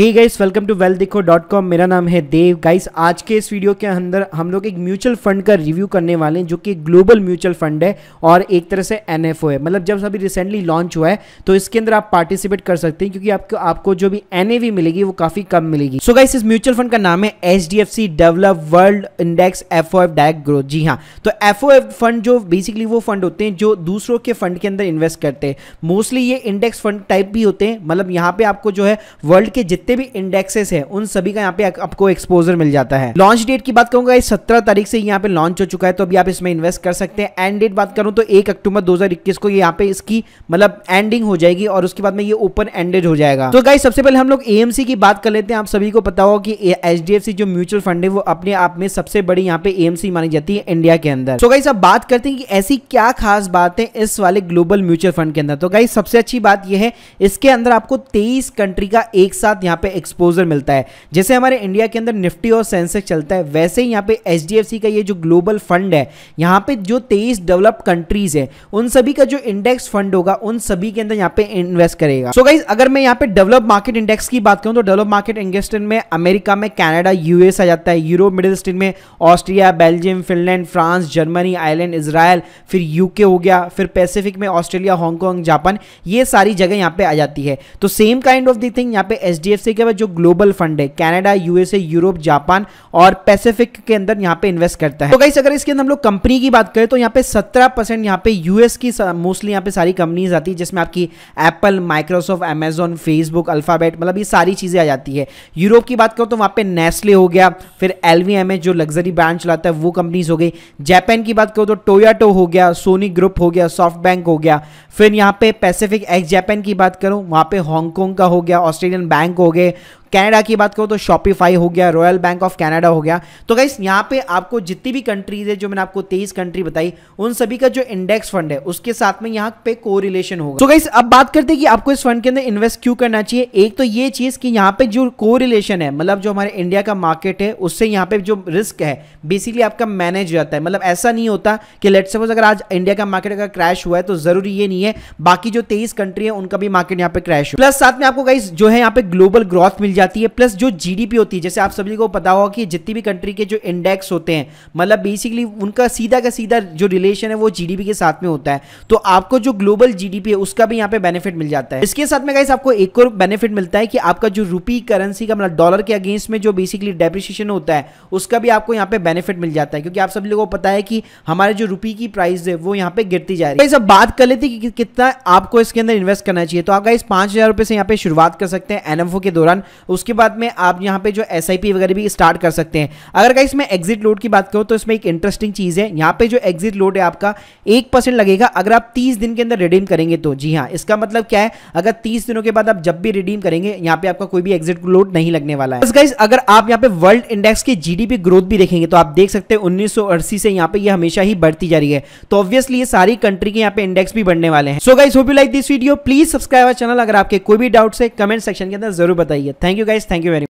Hey guys welcome to well देखो dot com मेरा नाम है देव गाइस आज के इस वीडियो के अंदर हम लोग एक म्यूचुअल फंड का रिव्यू करने वाले हैं जो कि ग्लोबल म्यूचुअल फंड है और एक तरह से एनएफओ है मतलब जब अभी रिसेंटली लॉन्च हुआ है तो इसके अंदर आप पार्टिसिपेट कर सकते हैं क्योंकि आपको आपको जो भी एनएवी मिलेगी वो काफी कम मिलेगी सो so गाइस इस म्यूचुअल फंड का नाम है H D F C develop world index F direct growth जी हाँ तो एफ फंड जो बेसिकली वो फंड होते हैं जो दूसरों के फंड के अंदर इन्वेस्ट करते हैं मोस्टली ये इंडेक्स फंड टाइप भी होते हैं मतलब यहाँ पे आपको जो है वर्ल्ड के जितने जितने भी इंडेक्सेस है उन सभी का यहाँ पे आपको एक्सपोजर मिल जाता है लॉन्च डेट की बात करूंगा सत्रह तारीख से यहाँ पे लॉन्च हो चुका है तो अभी आप इसमें इन्वेस्ट कर सकते हैं एंड डेट बात करूं तो एक अक्टूबर दो को यहाँ पे इसकी मतलब एंडिंग हो जाएगी और उसके बाद में ये ओपन एंडेड हो जाएगा तो गाइज सबसे पहले हम लोग एएमसी की बात कर लेते हैं आप सभी को पता हो कि एच जो म्यूचुअल फंड है वो अपने आप में सबसे बड़ी यहाँ पे एएमसी मानी जाती है इंडिया के अंदर तो गाइस सब बात करते हैं कि ऐसी क्या खास बात है इस वाले ग्लोबल म्यूचुअल फंड के अंदर तो गाइस सबसे अच्छी बात यह है इसके अंदर आपको तेईस कंट्री का एक साथ यहाँ यहाँ पे एक्सपोजर मिलता है जैसे हमारे इंडिया के अंदर निफ्टी और सेंसेक्स चलता है वैसे ही यहाँ पे एच का ये जो ग्लोबल फंड है यहाँ पे जो तेईस डेवलप्ड कंट्रीज है उन सभी का जो इंडेक्स फंड होगा उन सभी के अंदर यहाँ पे इन्वेस्ट करेगा सो so गाइज अगर मैं यहाँ पे डेवलप मार्केट इंडेक्स की बात करूँ तो डेवलप मार्केट इंडेक्स में अमेरिका में कैनेडा यूएस आ जाता है यूरोप मिडिल ईस्ट में Austria Belgium Finland France Germany Ireland Israel फिर यूके हो गया फिर पैसिफिक में ऑस्ट्रेलिया हांगकॉन्ग जापान ये सारी जगह यहाँ पे आ जाती है तो same kind of the thing यहाँ पे एच इससे क्या जो ग्लोबल फंड है कैनेडा यूएसए यूरोप जापान और पैसिफिक के अंदर यहाँ पे इन्वेस्ट करता है तो अगर इसके अंदर हम लोग कंपनी की बात करें तो यहाँ पे सत्रह परसेंट यहाँ पे यूएस की मोस्टली यहाँ पे सारी कंपनीज आती है जिसमें आपकी Apple Microsoft Amazon Facebook Alphabet मतलब ये सारी चीज़ें आ जाती है यूरोप की बात करो तो वहाँ पे नेस्ले हो गया फिर एल जो लग्जरी ब्रांड चलाता है वो कंपनीज हो गई जापान की बात करो तो टोयाटो हो गया सोनी ग्रुप हो गया सॉफ्ट बैंक हो गया फिर यहाँ पे पैसेफिक एक्स जापान की बात करो वहाँ पे हांगकॉन्ग का हो गया ऑस्ट्रेलियन बैंक हो रहोगे कनाडा की बात करो तो शॉपिफाई हो गया रॉयल बैंक ऑफ कैनेडा हो गया तो गाइस यहाँ पे आपको जितनी भी कंट्रीज है जो मैंने आपको तेईस कंट्री बताई उन सभी का जो इंडेक्स फंड है उसके साथ में यहाँ पे को रिलेशन होगा तो गाइस अब बात करते हैं कि आपको इस फंड के अंदर इन्वेस्ट क्यों करना चाहिए एक तो ये चीज कि यहाँ पे जो को रिलेशन है मतलब जो हमारे इंडिया का मार्केट है उससे यहाँ पे जो रिस्क है बेसिकली आपका मैनेज हो जाता है मतलब ऐसा नहीं होता कि लेट सपोज अगर आज इंडिया का मार्केट अगर क्रैश हुआ है तो जरूरी ये नहीं है बाकी जो तेईस कंट्री है उनका भी मार्केट यहाँ पे क्रैश हुआ प्लस साथ में आपको गाइस जो है यहाँ पे ग्लोबल ग्रोथ मिल जाए जाती है प्लस जो जीडीपी होती है जैसे आप सभी को पता होगा कि जितनी भी कंट्री के जो इंडेक्स होते हैं मतलब बेसिकली उनका सीधा का सीधा जो रिलेशन है वो जीडीपी के साथ में होता है तो आपको जो ग्लोबल जीडीपी है उसका भी यहाँ पे बेनिफिट मिल जाता है इसके साथ में गाइस आपको एक और बेनिफिट मिलता है कि आपका जो रूपी करेंसी का मतलब डॉलर के अगेंस्ट में जो बेसिकली डेप्रिशिएशन होता है उसका भी आपको यहाँ पे बेनिफिट मिल जाता है क्योंकि आप सभी लोगों को पता है कि हमारे जो रूपी की प्राइस है वो यहाँ पे गिरती जा रही है अब बात कर लेते कि कितना आपको इसके अंदर इन्वेस्ट करना चाहिए तो आप गाइस पांच हजार रुपए से यहाँ पे शुरुआत कर सकते हैं एनएफओ के दौरान उसके बाद में आप यहाँ पे जो एस वगैरह भी स्टार्ट कर सकते हैं अगर कहीं इसमें एग्जिट लोड की बात करूँ तो इसमें एक इंटरेस्टिंग चीज़ है यहाँ पे जो एग्जिट लोड है आपका एक परसेंट लगेगा अगर आप तीस दिन के अंदर रिडीम करेंगे तो जी हाँ इसका मतलब क्या है अगर तीस दिनों के बाद आप जब भी रिडीम करेंगे यहाँ पे आपका कोई भी एग्जिट लोड नहीं लगने वाला है तो अगर आप यहाँ पे वर्ल्ड इंडेक्स की जीडीपी ग्रोथ भी देखेंगे तो आप देख सकते हैं उन्नीस से यहाँ पे ये हमेशा ही बढ़ती जा रही है तो ऑब्वियसली ये सारी कंट्री के यहाँ पे इंडेक्स भी बढ़ने वाले हैं so guys hope you like this video please subscribe channel अगर आपके कोई भी डाउट्स है कमेंट सेक्शन के अंदर जरूर बताइए thank Thank you guys. Thank you very much.